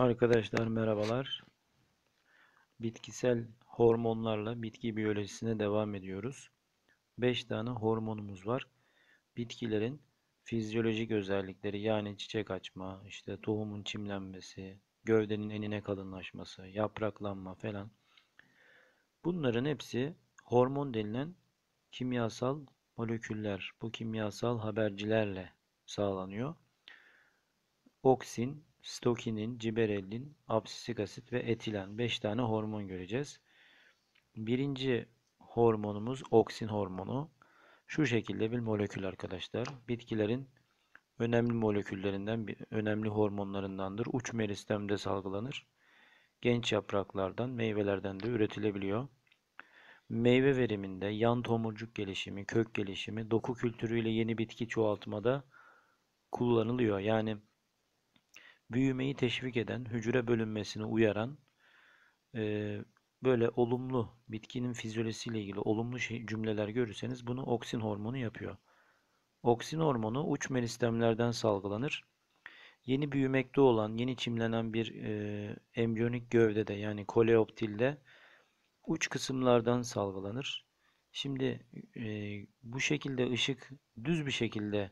Arkadaşlar merhabalar. Bitkisel hormonlarla bitki biyolojisine devam ediyoruz. 5 tane hormonumuz var. Bitkilerin fizyolojik özellikleri yani çiçek açma, işte tohumun çimlenmesi, gövdenin enine kalınlaşması, yapraklanma falan. Bunların hepsi hormon denilen kimyasal moleküller. Bu kimyasal habercilerle sağlanıyor. Oksin, stokinin, ciberelin, absisik asit ve etilen 5 tane hormon göreceğiz. Birinci hormonumuz oksin hormonu. Şu şekilde bir molekül arkadaşlar. Bitkilerin önemli moleküllerinden, önemli hormonlarındandır. Uç meristemde salgılanır. Genç yapraklardan, meyvelerden de üretilebiliyor. Meyve veriminde yan tomurcuk gelişimi, kök gelişimi, doku kültürüyle yeni bitki çoğaltmada kullanılıyor. Yani büyümeyi teşvik eden, hücre bölünmesini uyaran e, böyle olumlu bitkinin fizyolojisiyle ilgili olumlu şey, cümleler görürseniz bunu oksin hormonu yapıyor. Oksin hormonu uç meristemlerden salgılanır. Yeni büyümekte olan, yeni çimlenen bir e, embriyonik gövdede yani koleoptilde uç kısımlardan salgılanır. Şimdi e, bu şekilde ışık düz bir şekilde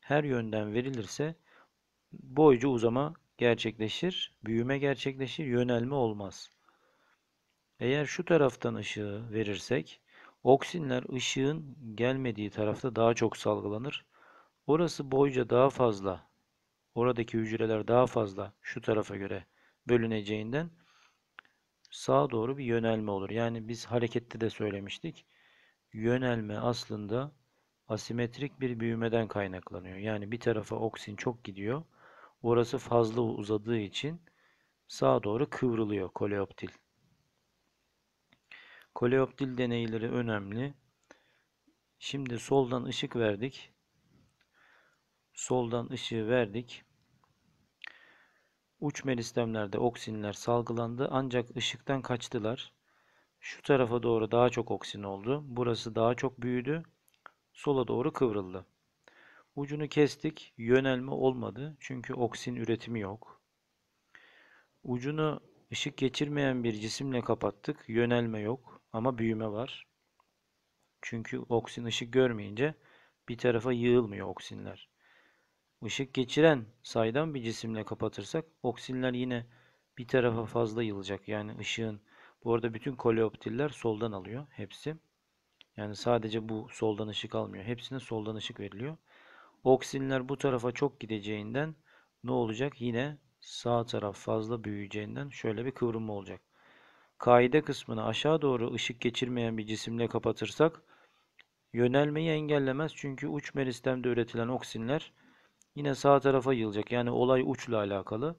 her yönden verilirse boyca uzama gerçekleşir, büyüme gerçekleşir, yönelme olmaz. Eğer şu taraftan ışığı verirsek, oksinler ışığın gelmediği tarafta daha çok salgılanır. Orası boyca daha fazla, oradaki hücreler daha fazla şu tarafa göre bölüneceğinden sağa doğru bir yönelme olur. Yani biz harekette de söylemiştik. Yönelme aslında asimetrik bir büyümeden kaynaklanıyor. Yani bir tarafa oksin çok gidiyor Orası fazla uzadığı için sağa doğru kıvrılıyor koleoptil. Koleoptil deneyleri önemli. Şimdi soldan ışık verdik. Soldan ışığı verdik. Uç meristemlerde oksinler salgılandı ancak ışıktan kaçtılar. Şu tarafa doğru daha çok oksin oldu. Burası daha çok büyüdü. Sola doğru kıvrıldı. Ucunu kestik. Yönelme olmadı. Çünkü oksin üretimi yok. Ucunu ışık geçirmeyen bir cisimle kapattık. Yönelme yok ama büyüme var. Çünkü oksin ışık görmeyince bir tarafa yığılmıyor oksinler. Işık geçiren saydam bir cisimle kapatırsak oksinler yine bir tarafa fazla yılacak. Yani ışığın bu arada bütün koleoptiller soldan alıyor hepsi. Yani sadece bu soldan ışık almıyor. Hepsine soldan ışık veriliyor. Oksinler bu tarafa çok gideceğinden ne olacak? Yine sağ taraf fazla büyüyeceğinden şöyle bir kıvrım olacak. Kaide kısmını aşağı doğru ışık geçirmeyen bir cisimle kapatırsak yönelmeyi engellemez. Çünkü uç meristemde üretilen oksinler yine sağ tarafa yılacak. Yani olay uçla alakalı.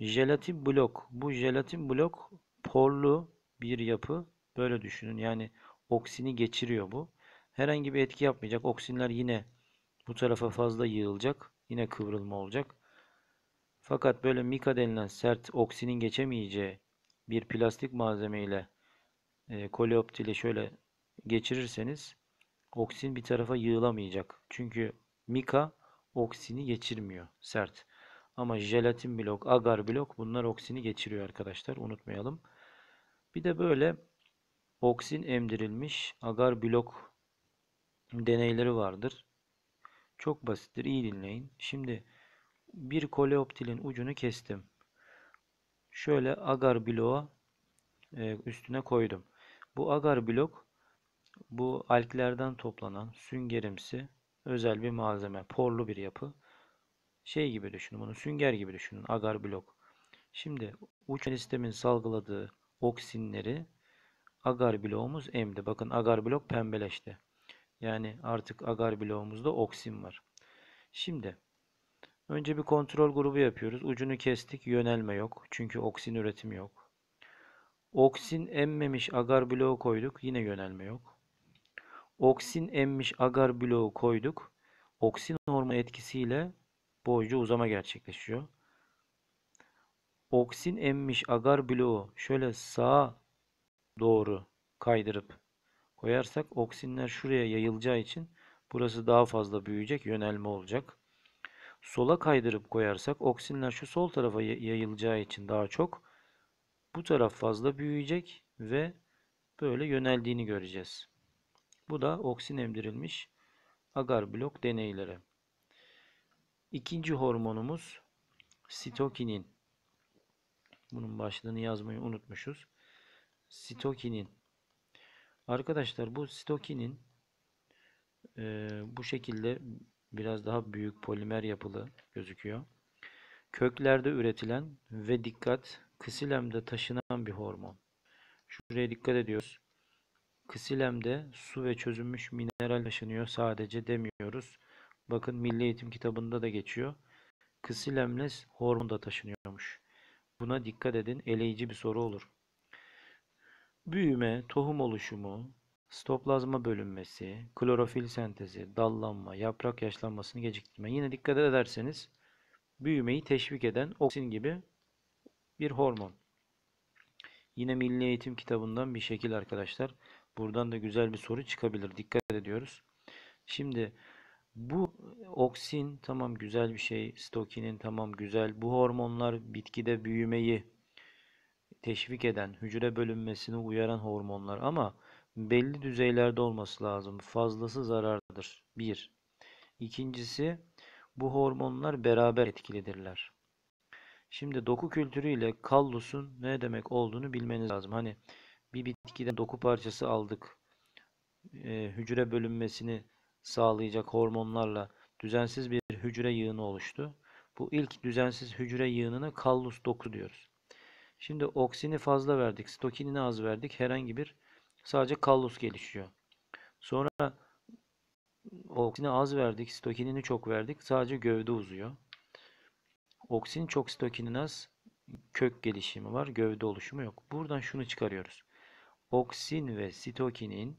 Jelatin blok. Bu jelatin blok porlu bir yapı. Böyle düşünün. Yani oksini geçiriyor bu. Herhangi bir etki yapmayacak. Oksinler yine bu tarafa fazla yığılacak. Yine kıvrılma olacak. Fakat böyle mika denilen sert oksinin geçemeyeceği bir plastik malzeme ile e, koleopt ile şöyle geçirirseniz oksin bir tarafa yığılamayacak. Çünkü mika oksini geçirmiyor sert. Ama jelatin blok, agar blok bunlar oksini geçiriyor arkadaşlar. Unutmayalım. Bir de böyle oksin emdirilmiş agar blok deneyleri vardır. Çok basittir. İyi dinleyin. Şimdi bir koleoptilin ucunu kestim. Şöyle agar bloğu e, üstüne koydum. Bu agar blok bu alklerden toplanan süngerimsi özel bir malzeme. Porlu bir yapı. Şey gibi düşünün bunu sünger gibi düşünün agar blok. Şimdi uç sistemin salgıladığı oksinleri agar bloğumuz emdi. Bakın agar blok pembeleşti. Yani artık agar bloğumuzda oksin var. Şimdi önce bir kontrol grubu yapıyoruz. Ucunu kestik. Yönelme yok. Çünkü oksin üretimi yok. Oksin emmemiş agar bloğu koyduk. Yine yönelme yok. Oksin emmiş agar bloğu koyduk. Oksin hormonu etkisiyle boyca uzama gerçekleşiyor. Oksin emmiş agar bloğu şöyle sağa doğru kaydırıp koyarsak oksinler şuraya yayılacağı için burası daha fazla büyüyecek yönelme olacak. Sola kaydırıp koyarsak oksinler şu sol tarafa yayılacağı için daha çok bu taraf fazla büyüyecek ve böyle yöneldiğini göreceğiz. Bu da oksin emdirilmiş agar blok deneyleri. İkinci hormonumuz sitokinin. Bunun başlığını yazmayı unutmuşuz. Sitokinin Arkadaşlar bu stokinin e, bu şekilde biraz daha büyük polimer yapılı gözüküyor. Köklerde üretilen ve dikkat kasilemde taşınan bir hormon. Şuraya dikkat ediyoruz. Kasilemde su ve çözünmüş mineral taşınıyor sadece demiyoruz. Bakın Milli Eğitim kitabında da geçiyor. Kasilemle hormon da taşınıyormuş. Buna dikkat edin eleyici bir soru olur. Büyüme, tohum oluşumu, stoplazma bölünmesi, klorofil sentezi, dallanma, yaprak yaşlanmasını geciktirme. Yine dikkat ederseniz büyümeyi teşvik eden oksin gibi bir hormon. Yine Milli Eğitim kitabından bir şekil arkadaşlar. Buradan da güzel bir soru çıkabilir. Dikkat ediyoruz. Şimdi bu oksin tamam güzel bir şey. Stokinin tamam güzel. Bu hormonlar bitkide büyümeyi teşvik eden, hücre bölünmesini uyaran hormonlar ama belli düzeylerde olması lazım. Fazlası zarardır. Bir, İkincisi bu hormonlar beraber etkilidirler. Şimdi doku kültürü ile kallusun ne demek olduğunu bilmeniz lazım. Hani bir bitkiden doku parçası aldık. E, hücre bölünmesini sağlayacak hormonlarla düzensiz bir hücre yığını oluştu. Bu ilk düzensiz hücre yığınına kallus doku diyoruz. Şimdi oksini fazla verdik. Stokinini az verdik. Herhangi bir sadece kallus gelişiyor. Sonra oksini az verdik. Stokinini çok verdik. Sadece gövde uzuyor. Oksin çok stokinin az. Kök gelişimi var. Gövde oluşumu yok. Buradan şunu çıkarıyoruz. Oksin ve stokinin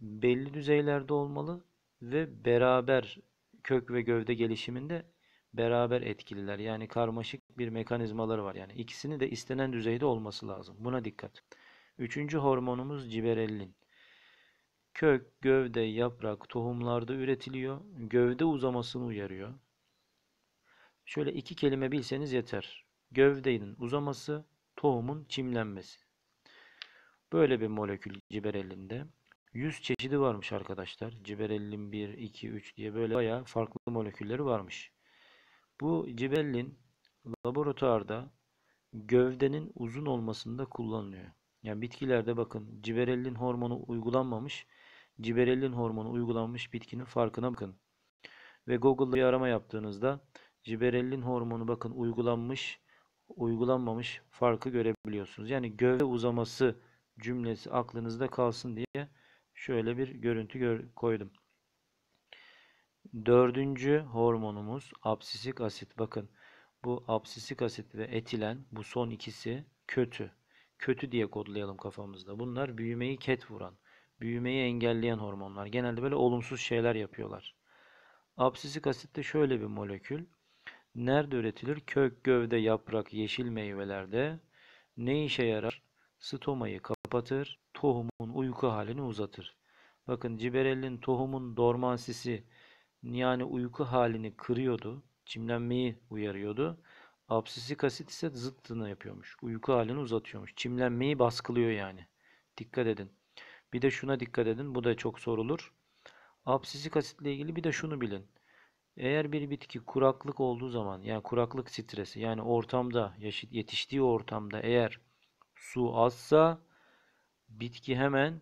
belli düzeylerde olmalı ve beraber kök ve gövde gelişiminde beraber etkililer. Yani karmaşık bir mekanizmaları var. Yani ikisini de istenen düzeyde olması lazım. Buna dikkat. Üçüncü hormonumuz ciberellin. Kök, gövde, yaprak, tohumlarda üretiliyor. Gövde uzamasını uyarıyor. Şöyle iki kelime bilseniz yeter. Gövdenin uzaması, tohumun çimlenmesi. Böyle bir molekül ciberellinde. 100 çeşidi varmış arkadaşlar. Ciberellin 1, 2, 3 diye böyle bayağı farklı molekülleri varmış. Bu ciberellin laboratuvarda gövdenin uzun olmasında kullanılıyor. Yani bitkilerde bakın ciberellin hormonu uygulanmamış, ciberellin hormonu uygulanmış bitkinin farkına bakın. Ve Google'da bir arama yaptığınızda ciberellin hormonu bakın uygulanmış, uygulanmamış farkı görebiliyorsunuz. Yani gövde uzaması cümlesi aklınızda kalsın diye şöyle bir görüntü gör koydum. Dördüncü hormonumuz absisik asit. Bakın bu absisik asit ve etilen bu son ikisi kötü. Kötü diye kodlayalım kafamızda. Bunlar büyümeyi ket vuran, büyümeyi engelleyen hormonlar. Genelde böyle olumsuz şeyler yapıyorlar. Absisik asit de şöyle bir molekül. Nerede üretilir? Kök, gövde, yaprak, yeşil meyvelerde. Ne işe yarar? Stomayı kapatır, tohumun uyku halini uzatır. Bakın Ciberellin tohumun dormansisi yani uyku halini kırıyordu. Çimlenmeyi uyarıyordu. Absisik asit ise zıttını yapıyormuş. Uyku halini uzatıyormuş. Çimlenmeyi baskılıyor yani. Dikkat edin. Bir de şuna dikkat edin. Bu da çok sorulur. Absisik asitle ilgili bir de şunu bilin. Eğer bir bitki kuraklık olduğu zaman yani kuraklık stresi yani ortamda yetiştiği ortamda eğer su azsa bitki hemen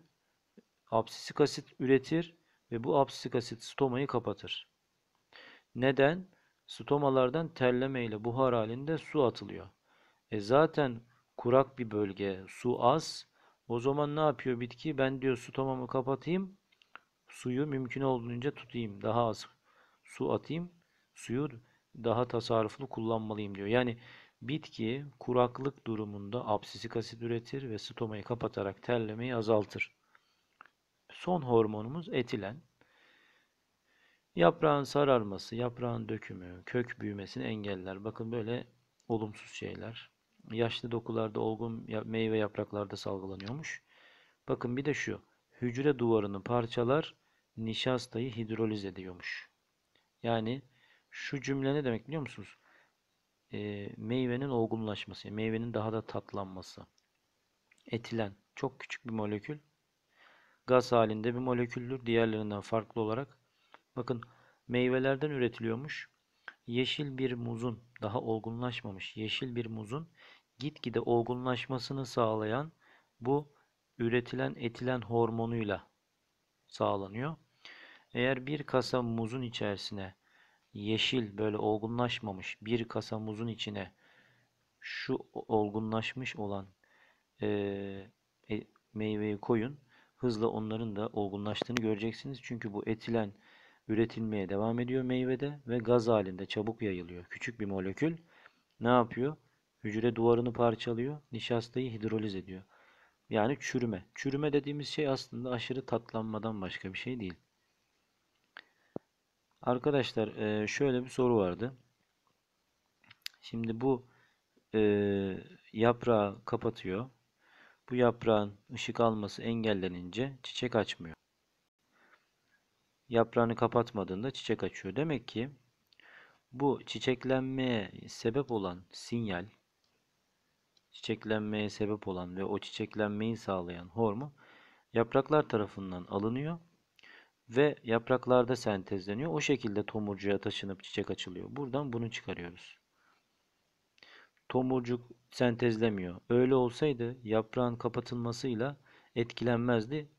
absisik asit üretir ve bu absisik asit stomayı kapatır. Neden? Stomalardan terleme ile buhar halinde su atılıyor. E zaten kurak bir bölge, su az. O zaman ne yapıyor bitki? Ben diyor stomamı kapatayım, suyu mümkün olduğunca tutayım, daha az su atayım, suyu daha tasarruflu kullanmalıyım diyor. Yani bitki kuraklık durumunda absisik asit üretir ve stomayı kapatarak terlemeyi azaltır. Son hormonumuz etilen. Yaprağın sararması, yaprağın dökümü, kök büyümesini engeller. Bakın böyle olumsuz şeyler. Yaşlı dokularda olgun meyve yapraklarda salgılanıyormuş. Bakın bir de şu. Hücre duvarını parçalar, nişastayı hidroliz ediyormuş. Yani şu cümle ne demek biliyor musunuz? E, meyvenin olgunlaşması, meyvenin daha da tatlanması. Etilen çok küçük bir molekül. Gaz halinde bir moleküldür. Diğerlerinden farklı olarak Bakın meyvelerden üretiliyormuş. Yeşil bir muzun daha olgunlaşmamış yeşil bir muzun gitgide olgunlaşmasını sağlayan bu üretilen etilen hormonuyla sağlanıyor. Eğer bir kasa muzun içerisine yeşil böyle olgunlaşmamış bir kasa muzun içine şu olgunlaşmış olan e, e meyveyi koyun. Hızla onların da olgunlaştığını göreceksiniz. Çünkü bu etilen üretilmeye devam ediyor meyvede ve gaz halinde çabuk yayılıyor. Küçük bir molekül ne yapıyor? Hücre duvarını parçalıyor, nişastayı hidroliz ediyor. Yani çürüme. Çürüme dediğimiz şey aslında aşırı tatlanmadan başka bir şey değil. Arkadaşlar e, şöyle bir soru vardı. Şimdi bu e, yaprağı kapatıyor. Bu yaprağın ışık alması engellenince çiçek açmıyor yaprağını kapatmadığında çiçek açıyor. Demek ki bu çiçeklenmeye sebep olan sinyal, çiçeklenmeye sebep olan ve o çiçeklenmeyi sağlayan hormon yapraklar tarafından alınıyor ve yapraklarda sentezleniyor. O şekilde tomurcuğa taşınıp çiçek açılıyor. Buradan bunu çıkarıyoruz. Tomurcuk sentezlemiyor. Öyle olsaydı yaprağın kapatılmasıyla etkilenmezdi.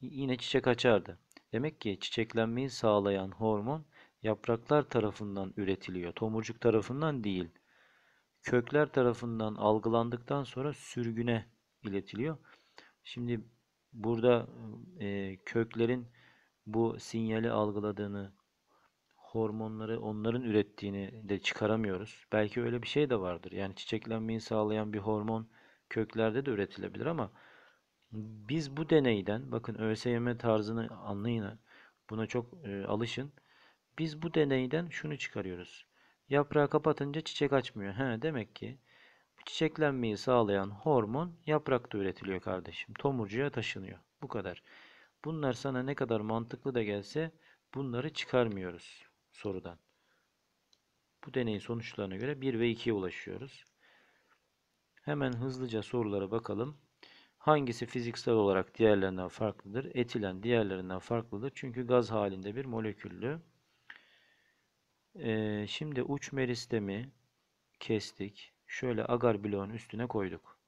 Yine çiçek açardı. Demek ki çiçeklenmeyi sağlayan hormon yapraklar tarafından üretiliyor. Tomurcuk tarafından değil. Kökler tarafından algılandıktan sonra sürgüne iletiliyor. Şimdi burada e, köklerin bu sinyali algıladığını, hormonları onların ürettiğini de çıkaramıyoruz. Belki öyle bir şey de vardır. Yani çiçeklenmeyi sağlayan bir hormon köklerde de üretilebilir ama biz bu deneyden, bakın ÖSYM tarzını anlayın, buna çok e, alışın. Biz bu deneyden şunu çıkarıyoruz. Yaprağı kapatınca çiçek açmıyor. He, demek ki çiçeklenmeyi sağlayan hormon yaprakta üretiliyor kardeşim. Tomurcuya taşınıyor. Bu kadar. Bunlar sana ne kadar mantıklı da gelse bunları çıkarmıyoruz sorudan. Bu deneyin sonuçlarına göre 1 ve 2'ye ulaşıyoruz. Hemen hızlıca sorulara bakalım. Hangisi fiziksel olarak diğerlerinden farklıdır? Etilen diğerlerinden farklıdır. Çünkü gaz halinde bir moleküllü. Ee, şimdi uç meristemi kestik. Şöyle agar bloğun üstüne koyduk.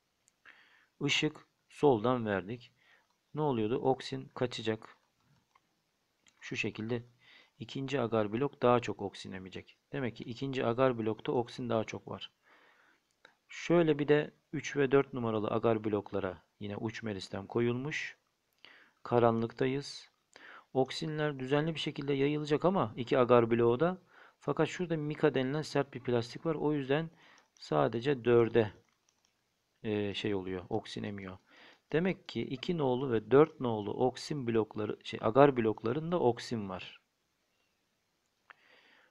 Işık soldan verdik. Ne oluyordu? Oksin kaçacak. Şu şekilde ikinci agar blok daha çok oksin emecek. Demek ki ikinci agar blokta oksin daha çok var. Şöyle bir de 3 ve 4 numaralı agar bloklara yine uç meristem koyulmuş. Karanlıktayız. Oksinler düzenli bir şekilde yayılacak ama iki agar bloğu da. Fakat şurada mika denilen sert bir plastik var. O yüzden sadece 4'e e, şey oluyor. Oksin emiyor. Demek ki 2 nolu ve 4 nolu oksin blokları, şey, agar bloklarında oksin var.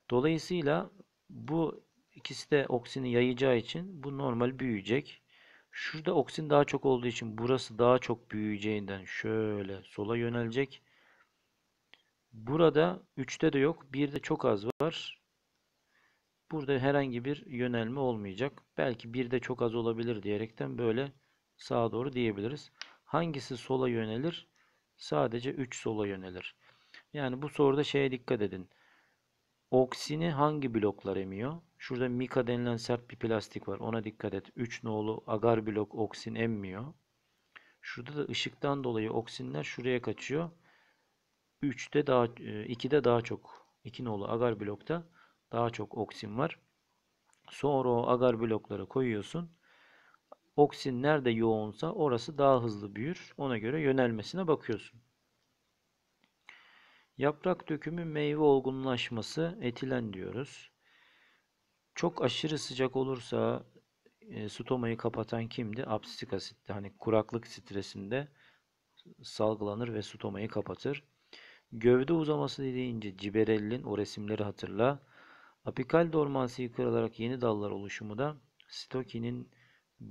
Dolayısıyla bu İkisi de oksini yayacağı için bu normal büyüyecek. Şurada oksin daha çok olduğu için burası daha çok büyüyeceğinden şöyle sola yönelecek. Burada 3'te de yok. 1'de çok az var. Burada herhangi bir yönelme olmayacak. Belki 1'de çok az olabilir diyerekten böyle sağa doğru diyebiliriz. Hangisi sola yönelir? Sadece 3 sola yönelir. Yani bu soruda şeye dikkat edin. Oksini hangi bloklar emiyor? Şurada mika denilen sert bir plastik var. Ona dikkat et. 3 nolu agar blok oksin emmiyor. Şurada da ışıktan dolayı oksinler şuraya kaçıyor. 3'te daha 2'de e, daha çok 2 nolu agar blokta daha çok oksin var. Sonra o agar blokları koyuyorsun. Oksin nerede yoğunsa orası daha hızlı büyür. Ona göre yönelmesine bakıyorsun. Yaprak dökümü meyve olgunlaşması etilen diyoruz. Çok aşırı sıcak olursa e, stomayı kapatan kimdi? Absisik asitte hani kuraklık stresinde salgılanır ve stomayı kapatır. Gövde uzaması dediğince ciberellin o resimleri hatırla. Apikal dormansı yıkılarak yeni dallar oluşumu da stokinin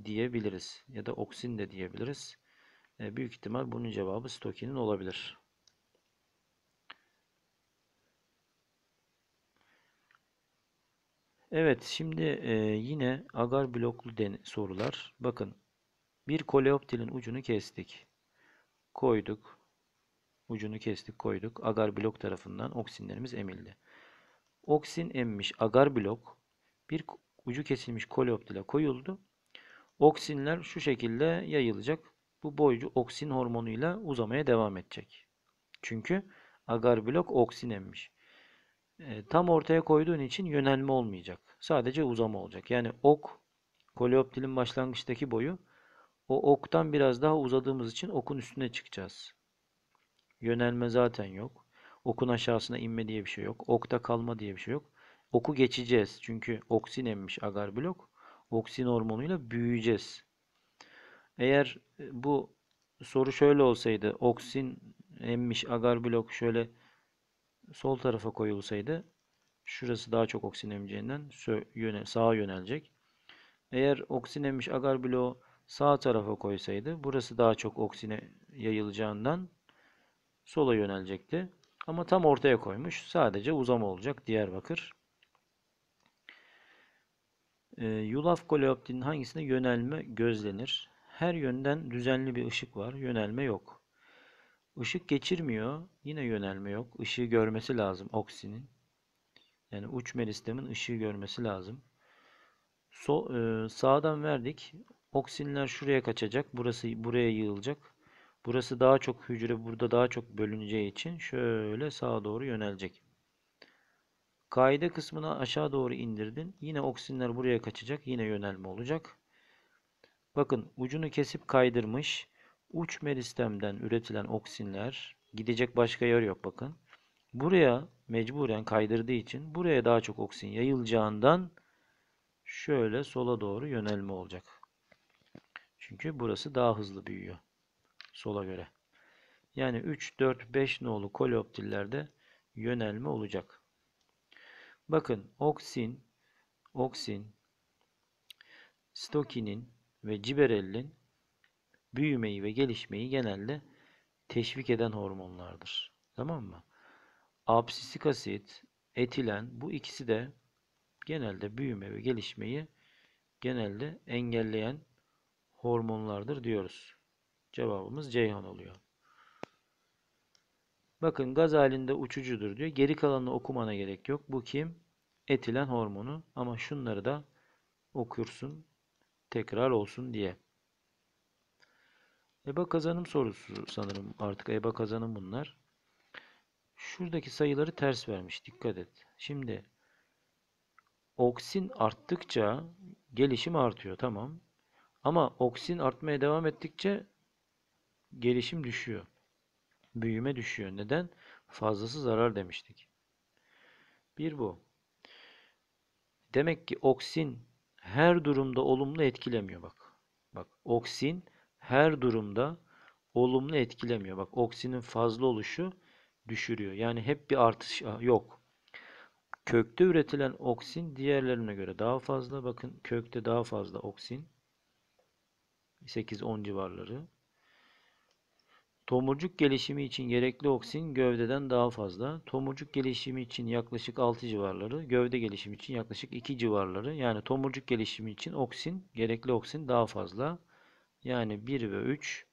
diyebiliriz ya da oksin de diyebiliriz. E, büyük ihtimal bunun cevabı stokinin olabilir. Evet şimdi e, yine agar bloklu den sorular. Bakın bir koleoptilin ucunu kestik. Koyduk. Ucunu kestik koyduk. Agar blok tarafından oksinlerimiz emildi. Oksin emmiş agar blok bir ucu kesilmiş koleoptile koyuldu. Oksinler şu şekilde yayılacak. Bu boycu oksin hormonuyla uzamaya devam edecek. Çünkü agar blok oksin emmiş. Ee, tam ortaya koyduğun için yönelme olmayacak. Sadece uzama olacak. Yani ok koleoptilin başlangıçtaki boyu o oktan biraz daha uzadığımız için okun üstüne çıkacağız. Yönelme zaten yok. Okun aşağısına inme diye bir şey yok. Okta kalma diye bir şey yok. Oku geçeceğiz. Çünkü oksin emmiş agar blok. Oksin hormonuyla büyüyeceğiz. Eğer e, bu soru şöyle olsaydı oksin emmiş agar blok şöyle sol tarafa koyulsaydı şurası daha çok oksinemeyeceğinden yöne, sağa yönelecek. Eğer oksinemiş agar bloğu sağ tarafa koysaydı burası daha çok oksine yayılacağından sola yönelecekti. Ama tam ortaya koymuş. Sadece uzama olacak Diyarbakır. E, Yulaf Koleopti'nin hangisine yönelme gözlenir? Her yönden düzenli bir ışık var. Yönelme yok. Işık geçirmiyor. Yine yönelme yok. Işığı görmesi lazım oksinin. Yani uç meristemin ışığı görmesi lazım. So, e, sağdan verdik. Oksinler şuraya kaçacak. Burası buraya yığılacak. Burası daha çok hücre burada daha çok bölüneceği için şöyle sağa doğru yönelecek. Kaide kısmına aşağı doğru indirdin. Yine oksinler buraya kaçacak. Yine yönelme olacak. Bakın ucunu kesip kaydırmış uç meristemden üretilen oksinler gidecek başka yer yok bakın. Buraya mecburen kaydırdığı için buraya daha çok oksin yayılacağından şöyle sola doğru yönelme olacak. Çünkü burası daha hızlı büyüyor sola göre. Yani 3, 4, 5 nolu koleoptillerde yönelme olacak. Bakın oksin, oksin, stokinin ve ciberellin büyümeyi ve gelişmeyi genelde teşvik eden hormonlardır. Tamam mı? Absisik asit, etilen bu ikisi de genelde büyüme ve gelişmeyi genelde engelleyen hormonlardır diyoruz. Cevabımız Ceyhan oluyor. Bakın gaz halinde uçucudur diyor. Geri kalanını okumana gerek yok. Bu kim? Etilen hormonu. Ama şunları da okursun. Tekrar olsun diye. EBA kazanım sorusu sanırım artık EBA kazanım bunlar. Şuradaki sayıları ters vermiş. Dikkat et. Şimdi oksin arttıkça gelişim artıyor. Tamam. Ama oksin artmaya devam ettikçe gelişim düşüyor. Büyüme düşüyor. Neden? Fazlası zarar demiştik. Bir bu. Demek ki oksin her durumda olumlu etkilemiyor bak. Bak oksin her durumda olumlu etkilemiyor. Bak oksinin fazla oluşu düşürüyor. Yani hep bir artış ah, yok. Kökte üretilen oksin diğerlerine göre daha fazla. Bakın kökte daha fazla oksin. 8-10 civarları. Tomurcuk gelişimi için gerekli oksin gövdeden daha fazla. Tomurcuk gelişimi için yaklaşık 6 civarları, gövde gelişimi için yaklaşık 2 civarları. Yani tomurcuk gelişimi için oksin, gerekli oksin daha fazla. Yani 1 ve 3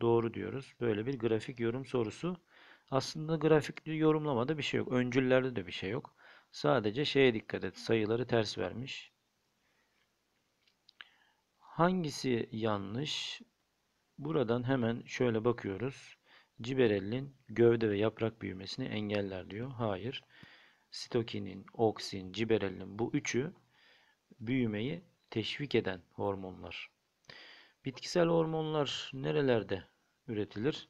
doğru diyoruz. Böyle bir grafik yorum sorusu. Aslında grafik yorumlamada bir şey yok. Öncüllerde de bir şey yok. Sadece şeye dikkat et. Sayıları ters vermiş. Hangisi yanlış? Buradan hemen şöyle bakıyoruz. Ciberellin gövde ve yaprak büyümesini engeller diyor. Hayır. Sitokinin, oksin, ciberellin bu üçü büyümeyi teşvik eden hormonlar. Bitkisel hormonlar nerelerde üretilir?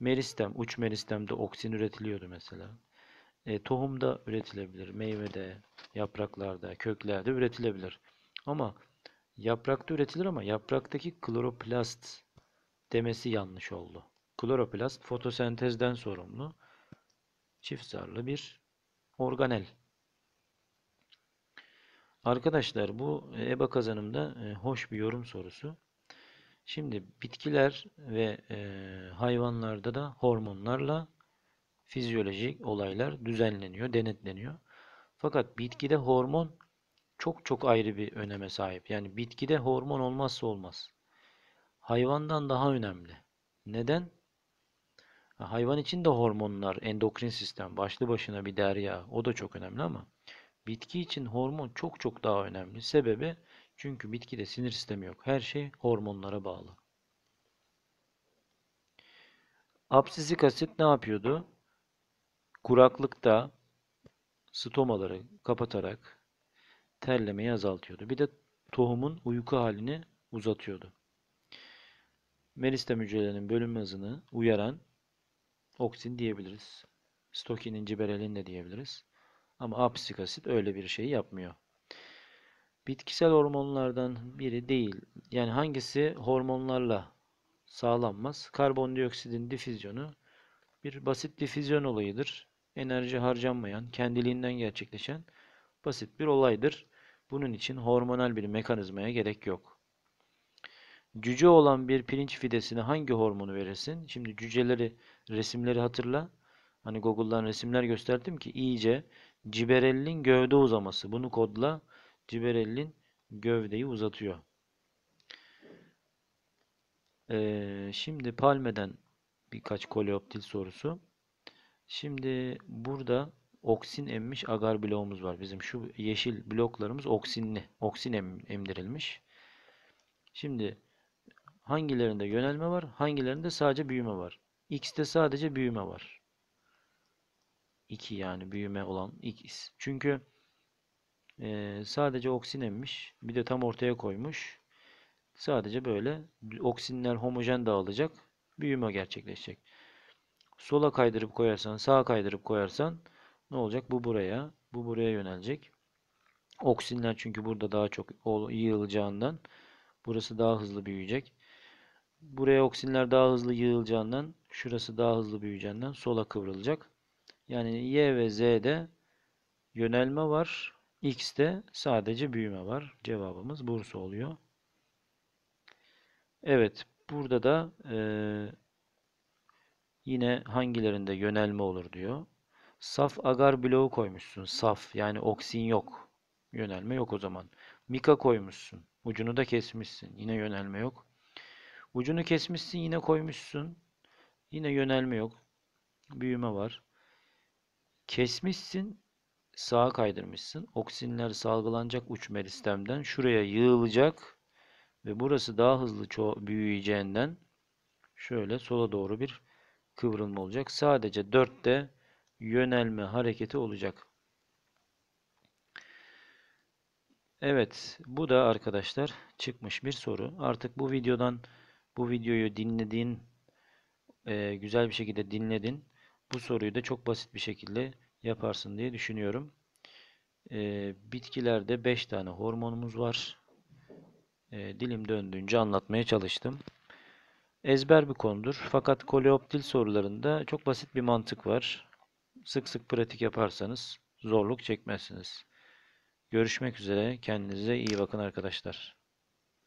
Meristem, uç meristemde oksin üretiliyordu mesela. E, tohumda üretilebilir, meyvede, yapraklarda, köklerde üretilebilir. Ama yaprakta üretilir ama yapraktaki kloroplast demesi yanlış oldu. Kloroplast fotosentezden sorumlu çift zarlı bir organel. Arkadaşlar bu e, EBA kazanımda e, hoş bir yorum sorusu. Şimdi bitkiler ve e, hayvanlarda da hormonlarla fizyolojik olaylar düzenleniyor, denetleniyor. Fakat bitkide hormon çok çok ayrı bir öneme sahip. Yani bitkide hormon olmazsa olmaz. Hayvandan daha önemli. Neden? Hayvan için de hormonlar, endokrin sistem, başlı başına bir derya. O da çok önemli ama bitki için hormon çok çok daha önemli. Sebebi çünkü bitkide sinir sistemi yok. Her şey hormonlara bağlı. Absizlik asit ne yapıyordu? Kuraklıkta stomaları kapatarak terlemeyi azaltıyordu. Bir de tohumun uyku halini uzatıyordu. Meristem hücrelerinin bölünme hızını uyaran oksin diyebiliriz. Stokinin ciberelin de diyebiliriz. Ama apsik asit öyle bir şey yapmıyor bitkisel hormonlardan biri değil. Yani hangisi hormonlarla sağlanmaz? Karbondioksidin difüzyonu bir basit difüzyon olayıdır. Enerji harcanmayan, kendiliğinden gerçekleşen basit bir olaydır. Bunun için hormonal bir mekanizmaya gerek yok. Cüce olan bir pirinç fidesine hangi hormonu verirsin? Şimdi cüceleri, resimleri hatırla. Hani Google'dan resimler gösterdim ki iyice ciberellin gövde uzaması. Bunu kodla. Ciberell'in gövdeyi uzatıyor. Ee, şimdi Palme'den birkaç koleoptil sorusu. Şimdi burada oksin emmiş agar bloğumuz var. Bizim şu yeşil bloklarımız oksinli. Oksin em, emdirilmiş. Şimdi hangilerinde yönelme var? Hangilerinde sadece büyüme var? X'te sadece büyüme var. 2 yani büyüme olan X. Çünkü sadece oksin emmiş. Bir de tam ortaya koymuş. Sadece böyle oksinler homojen dağılacak. Büyüme gerçekleşecek. Sola kaydırıp koyarsan, sağa kaydırıp koyarsan ne olacak? Bu buraya, bu buraya yönelecek. Oksinler çünkü burada daha çok yığılacağından burası daha hızlı büyüyecek. Buraya oksinler daha hızlı yığılacağından şurası daha hızlı büyüyeceğinden sola kıvrılacak. Yani Y ve Z'de yönelme var X'te sadece büyüme var. Cevabımız Bursa oluyor. Evet. Burada da e, yine hangilerinde yönelme olur diyor. Saf agar bloğu koymuşsun. Saf yani oksin yok. Yönelme yok o zaman. Mika koymuşsun. Ucunu da kesmişsin. Yine yönelme yok. Ucunu kesmişsin yine koymuşsun. Yine yönelme yok. Büyüme var. Kesmişsin sağa kaydırmışsın. Oksinler salgılanacak uç meristemden şuraya yığılacak ve burası daha hızlı büyüyeceğinden şöyle sola doğru bir kıvrılma olacak. Sadece 4'te yönelme hareketi olacak. Evet bu da arkadaşlar çıkmış bir soru. Artık bu videodan bu videoyu dinlediğin e, güzel bir şekilde dinledin. Bu soruyu da çok basit bir şekilde yaparsın diye düşünüyorum. E, bitkilerde 5 tane hormonumuz var. E, dilim döndüğünce anlatmaya çalıştım. Ezber bir konudur. Fakat koleoptil sorularında çok basit bir mantık var. Sık sık pratik yaparsanız zorluk çekmezsiniz. Görüşmek üzere. Kendinize iyi bakın arkadaşlar.